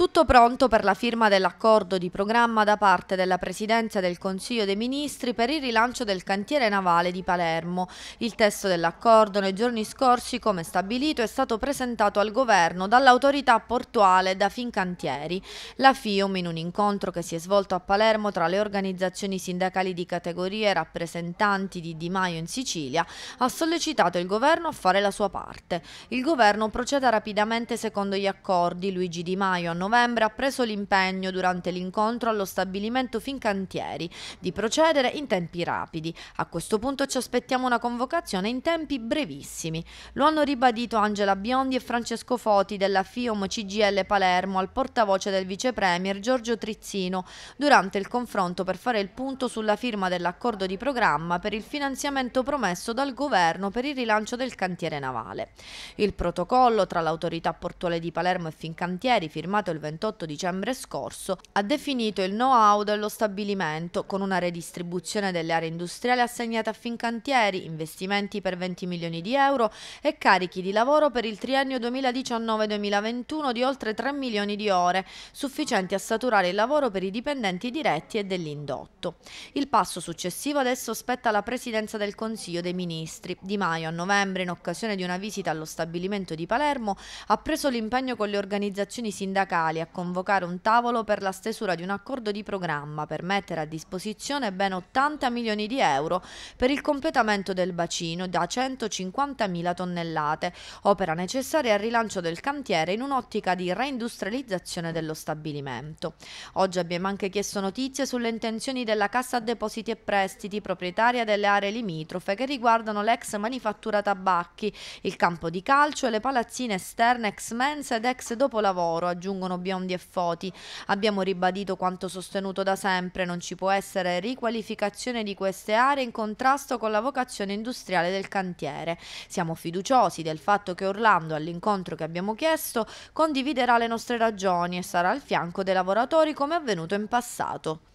Tutto pronto per la firma dell'accordo di programma da parte della Presidenza del Consiglio dei Ministri per il rilancio del cantiere navale di Palermo. Il testo dell'accordo nei giorni scorsi, come stabilito, è stato presentato al Governo dall'autorità portuale da Fincantieri. La FIUM, in un incontro che si è svolto a Palermo tra le organizzazioni sindacali di categoria e rappresentanti di Di Maio in Sicilia, ha sollecitato il Governo a fare la sua parte. Il Governo proceda rapidamente secondo gli accordi. Luigi Di Maio a 90 novembre ha preso l'impegno durante l'incontro allo stabilimento Fincantieri di procedere in tempi rapidi. A questo punto ci aspettiamo una convocazione in tempi brevissimi. Lo hanno ribadito Angela Biondi e Francesco Foti della FIOM CGL Palermo al portavoce del vice premier Giorgio Trizzino durante il confronto per fare il punto sulla firma dell'accordo di programma per il finanziamento promesso dal governo per il rilancio del cantiere navale. Il protocollo tra l'autorità portuale di Palermo e Fincantieri firmato il 28 dicembre scorso, ha definito il know-how dello stabilimento con una redistribuzione delle aree industriali assegnate a Fincantieri, investimenti per 20 milioni di euro e carichi di lavoro per il triennio 2019-2021 di oltre 3 milioni di ore, sufficienti a saturare il lavoro per i dipendenti diretti e dell'indotto. Il passo successivo adesso spetta alla Presidenza del Consiglio dei Ministri. Di Maio a novembre, in occasione di una visita allo stabilimento di Palermo, ha preso l'impegno con le organizzazioni sindacali locali a convocare un tavolo per la stesura di un accordo di programma per mettere a disposizione ben 80 milioni di euro per il completamento del bacino da 150 mila tonnellate, opera necessaria al rilancio del cantiere in un'ottica di reindustrializzazione dello stabilimento. Oggi abbiamo anche chiesto notizie sulle intenzioni della Cassa Depositi e Prestiti, proprietaria delle aree limitrofe, che riguardano l'ex manifattura tabacchi, il campo di calcio e le palazzine esterne ex mensa ed ex dopolavoro, aggiungono sono biondi e foti. Abbiamo ribadito quanto sostenuto da sempre, non ci può essere riqualificazione di queste aree in contrasto con la vocazione industriale del cantiere. Siamo fiduciosi del fatto che Orlando, all'incontro che abbiamo chiesto, condividerà le nostre ragioni e sarà al fianco dei lavoratori come avvenuto in passato.